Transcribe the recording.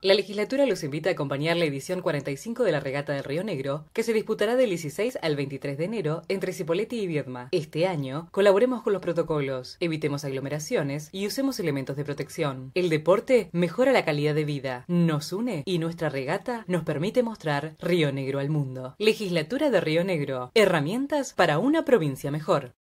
La legislatura los invita a acompañar la edición 45 de la Regata del Río Negro, que se disputará del 16 al 23 de enero entre Cipoletti y Viedma. Este año, colaboremos con los protocolos, evitemos aglomeraciones y usemos elementos de protección. El deporte mejora la calidad de vida, nos une y nuestra regata nos permite mostrar Río Negro al mundo. Legislatura de Río Negro, herramientas para una provincia mejor.